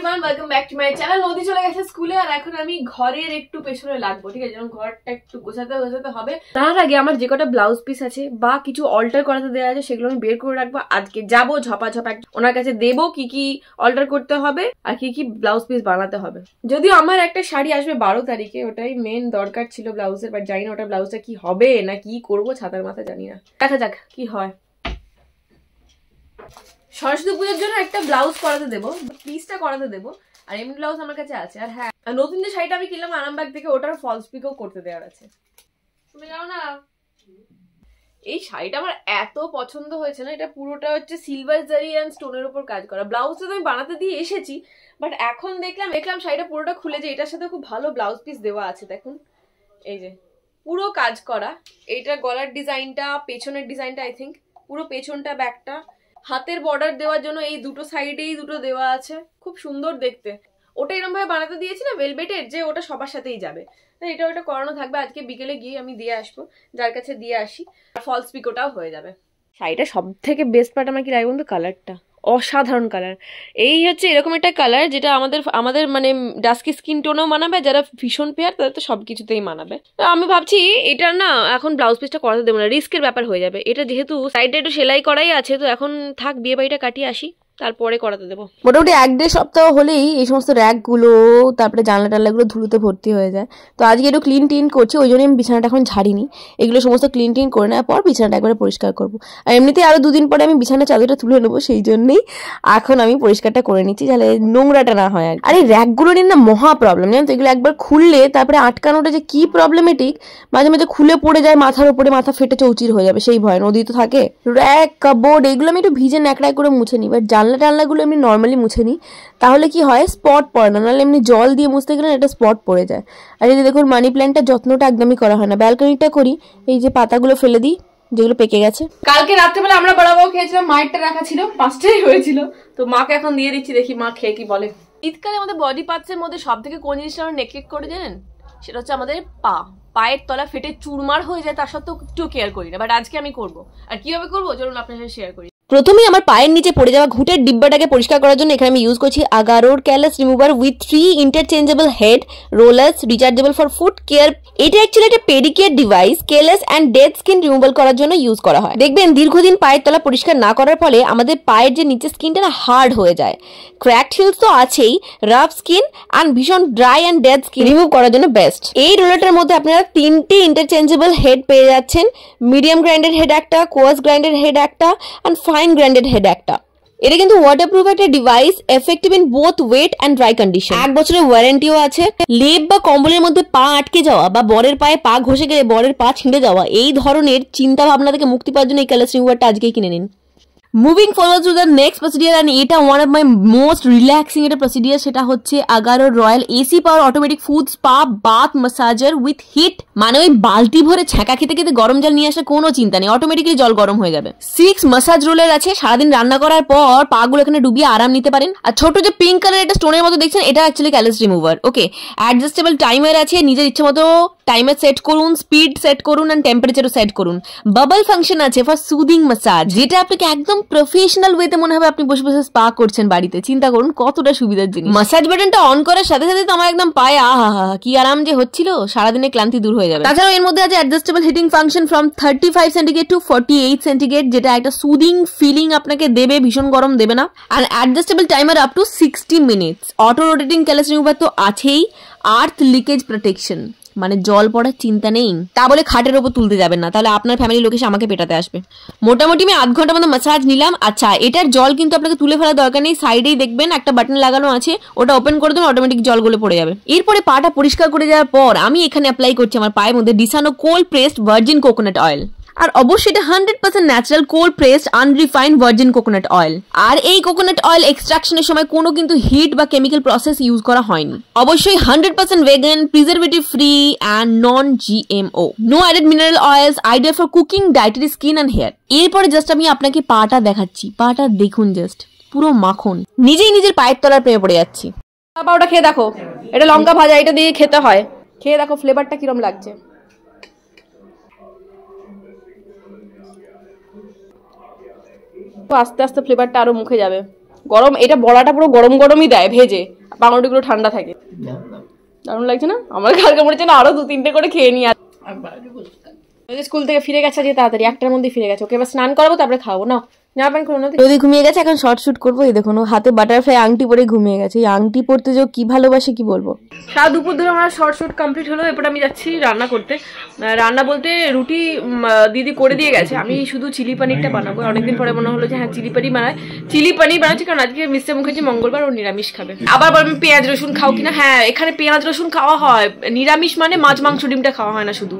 everyone welcome back to my channel নদী চলে গেছে স্কুলে আর এখন আমি ঘরের একটু পেছনে লাগবো ঠিক আছে যেমন ঘরটা একটু গোছাতে গোছাতে হবে তার আগে আমার যে কটা ব্লাউজ পিস আছে বা কিছু অল্টার করাতে দেওয়া আছে সেগুলো আমি বের করে রাখবো আজকে যাবো ঝপা ঝপা ওনার কাছে দেবো কি কি অল্টার করতে হবে আর কি কি ব্লাউজ পিস বানাতে হবে যদিও আমার একটা শাড়ি আসবে বারো তারিখে ওটাই মেন দরকার ছিল ব্লাউজের বাট জানি না ওটা ব্লাউজটা কি হবে না কি করবো ছাতার মাথা জানি না দেখা যাক কি হয় সরস্বতী পুজোর জন্য একটা ব্লাউজ করাতে দেবো পিসটা করাতে দেবো আর এমনি ব্লাউজ আমার কাছে আছে আর হ্যাঁ আর নতুন যে শাড়িটা আমি কিনলাম আরামবাগ থেকে ওটার ফলস পিকও করতে দেওয়ার আছে তুমি যাও না এই শাড়িটা আমার এত পছন্দ হয়েছে না এটা পুরোটা হচ্ছে সিলভার জারি অ্যান্ড স্টোনের উপর কাজ করা ব্লাউজটা তো আমি বানাতে দিয়ে এসেছি বাট এখন দেখলাম দেখলাম শাড়িটা পুরোটা খুলে যে এটার সাথে খুব ভালো ব্লাউজ পিস দেওয়া আছে দেখুন এই যে পুরো কাজ করা এটা গলার ডিজাইনটা পেছনের ডিজাইনটা আই থিঙ্ক পুরো পেছনটা ব্যাগটা হাতের বর্ডার দেওয়ার জন্য এই দুটো সাইডেই দুটো দেওয়া আছে খুব সুন্দর দেখতে ওটা এরকম ভাবে বানাতে দিয়েছি না ভেলভেটের যে ওটা সবার সাথেই যাবে এটা ওটা করানো থাকবে আজকে বিকেলে গিয়ে আমি দিয়ে আসবো যার কাছে দিয়ে আসি ফলস পিকোটাও হয়ে যাবে শাড়িটা সব থেকে বেস্ট পার্ট আমার কি লাগে বন্ধু কালারটা অসাধারণ কালার এই হচ্ছে এরকম একটা কালার যেটা আমাদের আমাদের মানে ডাস্কি স্কিন টোনও মানাবে যারা ভীষণ পেয়ার তাদের তো সব কিছুতেই মানাবে আমি ভাবছি এটা না এখন ব্লাউজ পিসটা করাতে দেবো না রিস্কের ব্যাপার হয়ে যাবে এটা যেহেতু সাইডে একটু সেলাই করাই আছে তো এখন থাক বিয়ে বাড়িটা কাটিয়ে আসি তারপরে করাতে দেবো মোটামুটি এক দেড় সপ্তাহ হলেই এই সমস্ত র্যাকগুলো তারপরে জানলা টানলাগুলো ধুলোতে ভর্তি হয়ে যায় তো আজকে একটু ক্লিন টিন করছি ওই জন্য আমি বিছানাটা এখন ঝাড়িনি এগুলো সমস্ত ক্লিন টিন করে নেওয়ার পর বিছানাটা একবারে পরিষ্কার করবো আর এমনিতেই আরও দুদিন পরে আমি বিছানা চাদরটা তুলে নেবো সেই জন্যেই এখন আমি পরিষ্কারটা করে নিচ্ছি তাহলে নোংরাটা না হয় আর আর এই র্যাকগুলো নিয়ে না মহা প্রবলেম জানেন তো এগুলো একবার খুললে তারপরে আটকানোটা যে কী প্রবলেমেটিক মাঝে মাঝে খুলে পড়ে যায় মাথার উপরে মাথা ফেটে চৌচির হয়ে যাবে সেই ভয় নদী তো থাকে র্যাক কাবোর্ড এগুলো আমি একটু ভিজে ন্যাকড়ায় করে মুছে নিই বাট জানলা জানলা টানলাগুলো এমনি নর্মালি মুছে নিই তাহলে কি হয় স্পট পড়ে না নাহলে এমনি জল দিয়ে মুছতে গেলে এটা স্পট পড়ে যায় আর এই যে দেখুন মানি প্ল্যান্টটা যত্নটা একদমই করা হয় না ব্যালকনিটা করি এই যে পাতাগুলো ফেলে দিই যেগুলো পেকে গেছে কালকে রাত্রেবেলা আমরা বড় বউ খেয়েছিলাম মায়েরটা রাখা ছিল পাঁচটাই হয়েছিল তো মাকে এখন দিয়ে দিচ্ছি দেখি মা খেয়ে কি বলে শীতকালে আমাদের বডি পার্টসের মধ্যে সব থেকে কোন জিনিসটা আমরা নেকলেক্ট করে জানেন সেটা হচ্ছে আমাদের পা পায়ের তলা ফেটে চুরমার হয়ে যায় তার সত্ত্বেও একটু কেয়ার করি না বাট আজকে আমি করবো আর কিভাবে করবো চলুন আপনার সাথে শেয়ার করি প্রথমেই আমার পায়ের নিচে পড়ে যাওয়া ঘুটের ডিব্বাটাকে পরিষ্কার করার জন্য এখানে আমি ইউজ করছি আগারোর callus remover with three interchangeable head rollers rechargeable for foot care এটা অ্যাকচুয়ালি একটা pedicure device callus and dead skin removal করার জন্য ইউজ করা হয় দেখবেন দীর্ঘদিন পায়ের তলা পরিষ্কার না করার ফলে আমাদের পায়ের যে নিচে স্কিনটা না হার্ড হয়ে যায় ক্র্যাকড হিলস তো আছেই রাফ স্কিন অ্যান্ড ভীষণ dry and dead skin remove করার জন্য বেস্ট এই রোলারটার মধ্যে আপনারা তিনটি ইন্টারচেঞ্জেবল হেড পেয়ে যাচ্ছেন মিডিয়াম গ্রাইন্ডেড হেড একটা কোয়াস গ্রাইন্ডেড হেড একটা অ্যান্ড ফাইন গ্র্যান্ডেড হেড একটা এটা কিন্তু ওয়াটারপ্রুফ একটা device effective in both wet and dry condition এক বছরের ওয়ারেন্টিও আছে লেপ বা কম্বলের মধ্যে পা আটকে যাওয়া বা বরের পায়ে পা ঘষে গেলে বরের পা ছিঁড়ে যাওয়া এই ধরনের চিন্তা ভাবনা থেকে মুক্তি পাওয়ার জন্য এই কালার রিমুভারটা আজকেই কিনে নিন moving forward to the next procedure and এটা one of my most relaxing এটা প্রসিডিয়ার সেটা হচ্ছে Agaro royal AC power automatic foot spa bath massager with heat মানে ওই বালতি ভরে ছ্যাঁকা খেতে খেতে গরম জল নিয়ে আসার কোনো চিন্তা নেই অটোমেটিকলি জল গরম হয়ে যাবে সিক্স মাসাজ রোলের আছে সারাদিন রান্না করার পর পাগুলো এখানে ডুবিয়ে আরাম নিতে পারেন আর ছোট যে পিঙ্ক কালার এটা স্টোনের মতো দেখছেন এটা actually callus remover okay adjustable timer আছে নিজের ইচ্ছে মতো টাইমার সেট করুন স্পিড সেট করুন অ্যান্ড টেম্পারেচারও সেট করুন বাবল ফাংশন আছে ফর সুদিং মাসাজ যেটা আপনাকে একদম প্রফেশনাল ওয়েতে মনে হবে আপনি বসে বসে স্পা করছেন বাড়িতে চিন্তা করুন কতটা সুবিধার জিনিস মাসাজ বাটনটা অন করার সাথে সাথে তো আমার একদম পায়ে আহা হা কি আরাম যে হচ্ছিল সারাদিনে ক্লান্তি দূর হয়ে যাবে তাছাড়াও এর মধ্যে আছে adjustable heating function from thirty five centigrade to forty eight centigrade যেটা একটা সুদিং ফিলিং আপনাকে দেবে ভীষণ গরম দেবে না আর adjustable timer up to sixty minutes auto rotating callus উপর তো আছেই আর্থ লিকেজ প্রোটেকশন মানে জল পড়ার চিন্তা নেই তা বলে খাটের ওপর তুলতে যাবেন না তাহলে আপনার ফ্যামিলির লোকেশন আমাকে পেটাতে আসবে মোটামুটি আমি আধ ঘন্টার মতো মাসাজ নিলাম আচ্ছা এটার জল কিন্তু আপনাকে তুলে ফেলার দরকার নেই সাইডেই দেখবেন একটা বাটন লাগানো আছে ওটা ওপেন করে দেবেন অটোমেটিক জল পড়ে যাবে এরপরে পাটা পরিষ্কার করে যাওয়ার পর আমি এখানে অ্যাপ্লাই করছি আমার পায়ের মধ্যে ডিসানো cold pressed virgin coconut oil আর অবশ্যই এটা hundred percent natural cold pressed unrefined virgin coconut oil আর এই কোকোনাট অয়েল এক্সট্রাকশনের সময় কোনো কিন্তু হিট বা কেমিক্যাল প্রসেস ইউজ করা হয়নি অবশ্যই hundred percent vegan preservative free and non GMO no added mineral oils ideal for cooking dietary skin and hair এরপরে জাস্ট আমি আপনাকে পাটা দেখাচ্ছি পাটা দেখুন জাস্ট পুরো মাখন নিজেই নিজের পায়ের তলার প্রেমে পড়ে যাচ্ছি পাপা ওটা খেয়ে দেখো এটা লঙ্কা ভাজা এটা দিয়ে খেতে হয় খেয়ে দেখো ফ্লেভারটা কিরম লাগছে আস্তে আস্তে ফ্লেভারটা আরো মুখে যাবে গরম এটা বড়াটা পুরো গরম গরমই দেয় ভেজে পাউরুটিগুলো ঠান্ডা থাকে দারুণ লাগছে না আমার কালকে মনে হচ্ছে না আরো দু তিনটে করে খেয়ে নিই আর স্কুল থেকে ফিরে গেছে যে তাড়াতাড়ি একটার মধ্যে ফিরে গেছে ওকে এবার স্নান করাবো তারপরে খাবো না জামা প্যান্ট খুলে যদি ঘুমিয়ে গেছে এখন শর্ট শুট করবো এই দেখুন হাতে বাটারফ্লাই আংটি পরে ঘুমিয়ে গেছে এই আংটি পরতে যে কি ভালোবাসে কি বলবো তা দুপুর ধরে আমার শর্ট শুট কমপ্লিট হলো এরপর আমি যাচ্ছি রান্না করতে রান্না বলতে রুটি দিদি করে দিয়ে গেছে আমি শুধু চিলি পানিরটা বানাবো অনেকদিন পরে মনে হলো যে হ্যাঁ চিলি পানি বানায় চিলি পানির বানাচ্ছি কারণ আজকে মিস্টার মুখার্জি মঙ্গলবার ও নিরামিষ খাবে আবার বলবেন পেঁয়াজ রসুন খাও কিনা হ্যাঁ এখানে পেঁয়াজ রসুন খাওয়া হয় নিরামিষ মানে মাছ মাংস ডিমটা খাওয়া হয় না শুধু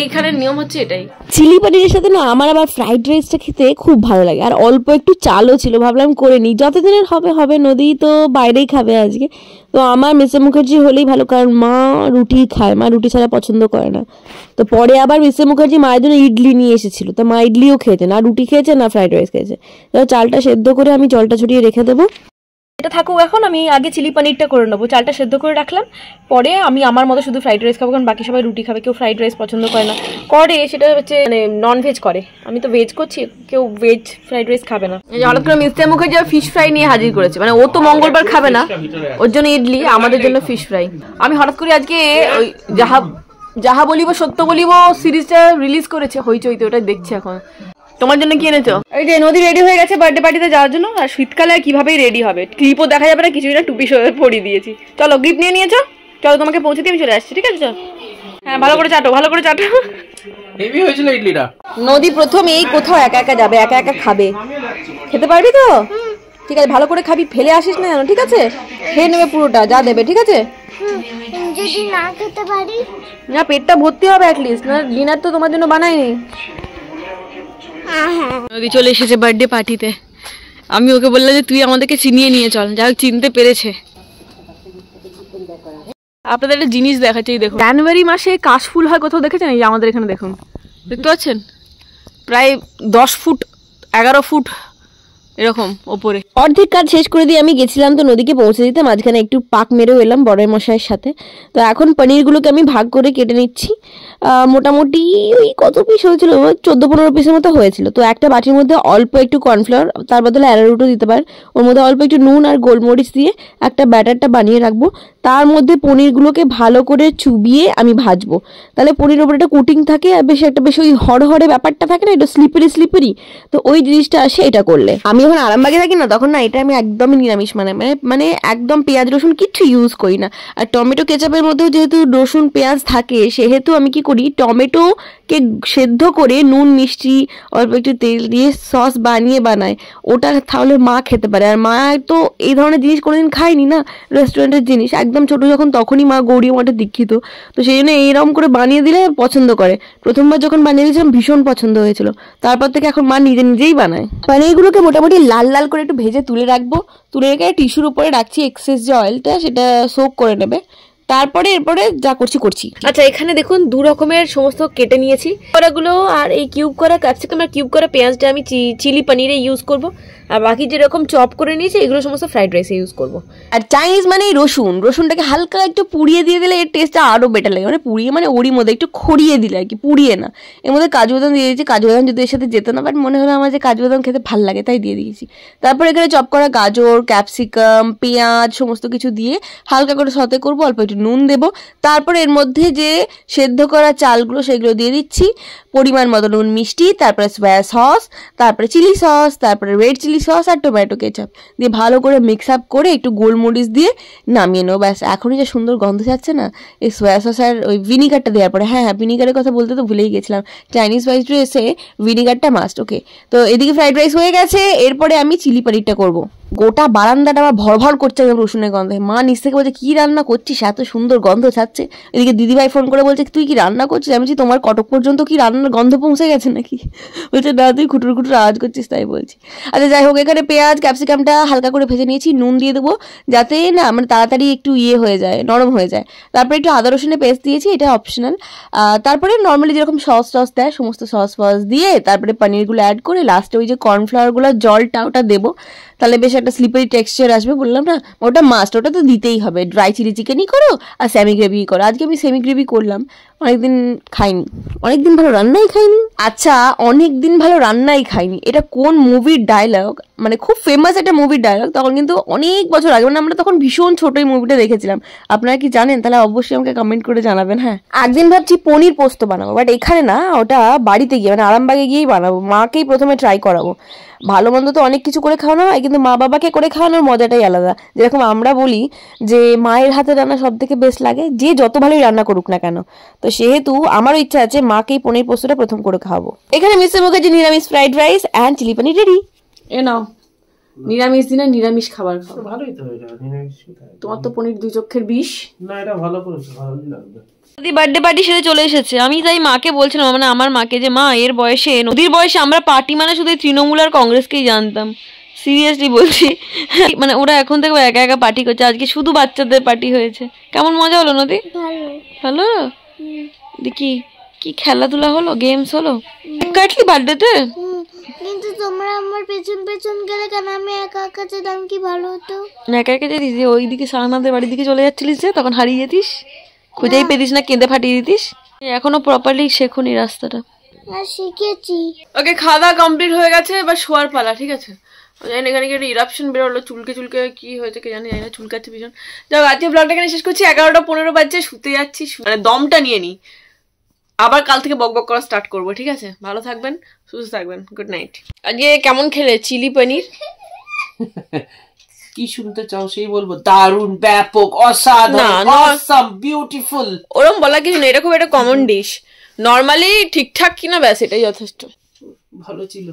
এইখানের নিয়ম হচ্ছে এটাই চিলি পানির সাথে না আমার আবার ফ্রাইড রাইসটা খেতে খুব ভালো লাগে আর অল্প একটু চালও ছিল ভাবলাম করে নিই যতদিনের হবে হবে নদী তো বাইরেই খাবে আজকে তো আমার মিসে মুখার্জি হলেই ভালো কারণ মা রুটি খায় মা রুটি ছাড়া পছন্দ করে না তো পরে আবার মিসে মুখার্জি মায়ের জন্য ইডলি নিয়ে এসেছিল তো মা ইডলিও খেয়েছে না রুটি খেয়েছে না ফ্রাইড রাইস খেয়েছে তো চালটা সেদ্ধ করে আমি জলটা ছড়িয়ে রেখে দেবো এটা থাকুক এখন আমি আগে চিলি পনিরটা করে নেবো চালটা সেদ্ধ করে রাখলাম পরে আমি আমার মতো শুধু ফ্রাইড রাইস খাবো কারণ বাকি সবাই রুটি খাবে কেউ ফ্রাইড রাইস পছন্দ করে না করে সেটা হচ্ছে মানে নন ভেজ করে আমি তো ভেজ করছি কেউ ভেজ ফ্রাইড রাইস খাবে না হঠাৎ করে মিস্ত্রি মুখে যে ফিশ ফ্রাই নিয়ে হাজির করেছে মানে ও তো মঙ্গলবার খাবে না ওর জন্য ইডলি আমাদের জন্য ফিশ ফ্রাই আমি হঠাৎ করে আজকে ওই যাহা যাহা বলিব সত্য বলিব সিরিজটা রিলিজ করেছে হইচইতে ওটা দেখছি এখন তোমার জন্য কি এনেছো এই যে নদী রেডি হয়ে গেছে বার্থডে পার্টিতে যাওয়ার জন্য আর শীতকালে কিভাবেই রেডি হবে ক্লিপও দেখা যাবে না কিছুই না টুপি পরিয়ে দিয়েছি চলো গিফট নিয়ে নিয়েছো চলো তোমাকে পৌঁছে দিয়ে আমি চলে আসছি ঠিক আছে চলো হ্যাঁ ভালো করে চাটো ভালো করে চাটো হেভি হয়েছিল ইডলিটা নদী প্রথম এই কোথাও একা একা যাবে একা একা খাবে খেতে পারবি তো ঠিক আছে ভালো করে খাবি ফেলে আসিস না ঠিক আছে খেয়ে নেবে পুরোটা যা দেবে ঠিক আছে যদি না খেতে পারি না পেটটা ভর্তি হবে অ্যাটলিস্ট না ডিনার তো তোমার জন্য বানাইনি ওকে চলে এসেছে বার্থডে পার্টিতে আমি ওকে বললাম যে তুই আমাদেরকে চিনিয়ে নিয়ে চল যা চিনতে পেরেছে আপনাদের একটা জিনিস দেখাচ্ছে এই দেখুন জানুয়ারি মাসে কাশফুল হয় কোথাও দেখেছেন এই আমাদের এখানে দেখুন দেখতে পাচ্ছেন প্রায় দশ ফুট এগারো ফুট এরকম ওপরে অর্ধেক কাজ শেষ করে দিয়ে আমি গেছিলাম তো নদীকে পৌঁছে দিতে মাঝখানে একটু পাক মেরেও এলাম বড়ের মশাইয়ের সাথে তো এখন পনিরগুলোকে আমি ভাগ করে কেটে নিচ্ছি মোটামুটি ওই কত পিস হয়েছিল চোদ্দ পনেরো পিসের মতো হয়েছিল তো একটা বাটির মধ্যে অল্প একটু কর্নফ্লাওয়ার তার বদলে অ্যারারুটও দিতে পারেন ওর মধ্যে অল্প একটু নুন আর গোলমরিচ দিয়ে একটা ব্যাটারটা বানিয়ে রাখবো তার মধ্যে পনিরগুলোকে ভালো করে চুবিয়ে আমি ভাজবো তাহলে পনির ওপরে একটা কুটিং থাকে আর বেশ একটা বেশি ওই হড়হড়ে ব্যাপারটা থাকে না এটা স্লিপারি স্লিপারি তো ওই জিনিসটা আসে এটা করলে আমি যখন আরামবাগে থাকি না তখন না এটা আমি একদমই নিরামিষ মানে মানে মানে একদম পেঁয়াজ রসুন কিচ্ছু ইউজ করি না আর টমেটো কেচাপের মধ্যেও যেহেতু রসুন পেঁয়াজ থাকে সেহেতু আমি কি করি টমেটোকে সেদ্ধ করে নুন মিষ্টি অল্প একটু তেল দিয়ে সস বানিয়ে বানায় ওটা তাহলে মা খেতে পারে আর মা তো এই ধরনের জিনিস কোনোদিন খায়নি না রেস্টুরেন্টের জিনিস একদম একদম ছোট যখন তখনই মা গৌরী মাঠে দীক্ষিত তো সেই জন্য এইরকম করে বানিয়ে দিলে পছন্দ করে প্রথমবার যখন বানিয়ে দিয়েছিলাম ভীষণ পছন্দ হয়েছিল তারপর থেকে এখন মা নিজে নিজেই বানায় পানিরগুলোকে মানে মোটামুটি লাল লাল করে একটু ভেজে তুলে রাখবো তুলে রেখে টিস্যুর উপরে রাখছি এক্সেস যে অয়েলটা সেটা সোক করে নেবে তারপরে এরপরে যা করছি করছি আচ্ছা এখানে দেখুন দু রকমের সমস্ত কেটে নিয়েছি করাগুলো আর এই কিউব করা ক্যাপসিকাম আর কিউব করা পেঁয়াজটা আমি চিলি পানিরে ইউজ করব আর বাকি যেরকম চপ করে নিয়েছি এগুলো সমস্ত ফ্রাইড রাইসে ইউজ করবো আর চাইনিজ মানে রসুন রসুনটাকে হালকা একটু পুড়িয়ে দিয়ে দিলে এর টেস্টটা আরও বেটার লাগে মানে পুড়িয়ে মানে ওরই মধ্যে একটু খড়িয়ে দিলে আর কি পুড়িয়ে না এর মধ্যে কাজু বাদাম দিয়ে দিয়েছি কাজু বাদাম যদি এর সাথে যেত না বাট মনে হলো আমার যে কাজু বাদাম খেতে ভাল লাগে তাই দিয়ে দিয়েছি তারপর এখানে চপ করা গাজর ক্যাপসিকাম পেঁয়াজ সমস্ত কিছু দিয়ে হালকা করে সতে করব অল্প একটু নুন দেবো তারপর এর মধ্যে যে সেদ্ধ করা চালগুলো সেগুলো দিয়ে দিচ্ছি পরিমাণ মতো নুন মিষ্টি তারপরে সয়া সস তারপরে চিলি সস তারপরে রেড চিলি সস আর টমেটো কেচাপ দিয়ে ভালো করে মিক্স আপ করে একটু গোলমরিচ দিয়ে নামিয়ে নেবো ব্যাস এখনই যে সুন্দর গন্ধ যাচ্ছে না এই সয়া সস আর ওই ভিনিগারটা দেওয়ার পরে হ্যাঁ হ্যাঁ ভিনিগারের কথা বলতে তো ভুলেই গেছিলাম চাইনিজ ফ্রাইড রাইসে ভিনিগারটা মাস্ট ওকে তো এদিকে ফ্রাইড রাইস হয়ে গেছে এরপরে আমি চিলি পানিরটা করবো গোটা বারান্দাটা আমার ভরভর করছে একদম রসুনের গন্ধে মা নিচ থেকে বলছে কী রান্না করছিস এত সুন্দর গন্ধ ছাড়ছে এদিকে দিদিভাই ফোন করে বলছে তুই কি রান্না করছিস আমি বলছি তোমার কটক পর্যন্ত কি রান্নার গন্ধ পৌঁছে গেছে নাকি বলছে না তুই খুটুর খুটুর আওয়াজ করছিস তাই বলছি আচ্ছা যাই হোক এখানে পেঁয়াজ ক্যাপসিকামটা হালকা করে ভেজে নিয়েছি নুন দিয়ে দেবো যাতে না মানে তাড়াতাড়ি একটু ইয়ে হয়ে যায় নরম হয়ে যায় তারপরে একটু আদা রসুনের পেস্ট দিয়েছি এটা অপশনাল তারপরে নর্মালি যেরকম সস টস দেয় সমস্ত সস ফস দিয়ে তারপরে পনিরগুলো অ্যাড করে লাস্টে ওই যে কর্নফ্লাওয়ারগুলো জলটা ওটা দেবো তাহলে বেশ একটা স্লিপারি টেক্সচার আসবে বললাম না ওটা মাস্ট ওটা তো দিতেই হবে ড্রাই চিলি চিকেনই করো আর সেমি গ্রেভি করো আজকে আমি সেমি গ্রেভি করলাম অনেকদিন খাইনি অনেকদিন ভালো রান্নাই খাইনি আচ্ছা অনেকদিন ভালো রান্নাই খাইনি এটা কোন মুভির ডায়লগ মানে খুব ফেমাস একটা মুভির ডায়লগ তখন কিন্তু অনেক বছর আগে মানে আমরা তখন ভীষণ ছোট এই মুভিটা দেখেছিলাম আপনারা কি জানেন তাহলে অবশ্যই আমাকে কমেন্ট করে জানাবেন হ্যাঁ একদিন ভাবছি পনির পোস্ত বানাবো বাট এখানে না ওটা বাড়িতে গিয়ে মানে আরামবাগে গিয়েই বানাবো মাকেই প্রথমে ট্রাই করাবো ভালো মন্দ তো অনেক কিছু করে খাওয়ানো হয় কিন্তু মা বাবাকে করে খাওয়ানোর মজাটাই আলাদা যেরকম আমরা বলি যে মায়ের হাতে রান্না সব থেকে বেস্ট লাগে যে যত ভালোই রান্না করুক না কেন তো সেহেতু আমারও ইচ্ছা আছে মাকেই পনির পোস্তটা প্রথম করে খাবো এখানে মিস্টার মুখার্জি নিরামিষ fried rice and chilli paneer ready এ নাও নিরামিষ দিনে নিরামিষ খাবার খাও ভালোই তো এটা নিরামিষ তোমার তো পনির দুই চক্ষের বিষ না এটা ভালো করেছো ভালোই লাগবে বার্থডে পার্টি সাথে চলে এসেছে আমি তাই মাকে বলছিলাম মানে আমার মাকে যে মা এর বয়সে নদীর বয়সে আমরা পার্টি মানে শুধু তৃণমূল আর কংগ্রেসকেই জানতাম সিরিয়াসলি বলছি মানে ওরা এখন থেকে একা একা পার্টি করছে আজকে শুধু বাচ্চাদের পার্টি হয়েছে কেমন মজা হলো নদী ভালো ভালো দেখি কি খেলাধুলা হলো গেমস হলো কাটলি বার্থডেতে কিন্তু তোমরা আমার পেছন পেছন গেলে কেন আমি একা একা যেতাম কি ভালো হতো না একা একা যেতিস যে ওই ওইদিকে সাহানাদের বাড়ির দিকে চলে যাচ্ছিলিস যে তখন হারিয়ে যেতিস খুঁজেই পেতিস না কেঁদে ফাটিয়ে দিতিস এখনো প্রপারলি শেখুনি রাস্তাটা হ্যাঁ, শিখেছি ওকে খাওয়া দাওয়া কমপ্লিট হয়ে গেছে এবার শোয়ার পালা ঠিক আছে জানি এখানে কি একটা ইরাপশন বেরোলো চুলকে চুলকে কি হয়েছে কে জানি জানি না চুলকাচ্ছে ভীষণ যাক আজকে ব্লগটা এখানে শেষ করছি এগারোটা পনেরো বাজছে শুতে যাচ্ছি মানে দমটা নিয়ে নিই আবার কাল থেকে বক বক করা স্টার্ট করবো ঠিক আছে ভালো থাকবেন সুস্থ থাকবেন গুড নাইট আজকে কেমন খেলে চিলি পনির কি শুনতে চাও সেই বলবো দারুণ ব্যাপক অসাধারণ অসাম বিউটিফুল ওরম বলা কিছু না এটা খুব একটা কমন ডিশ নর্মালি ঠিকঠাক কিনা ব্যাস এটাই যথেষ্ট ভালো ছিল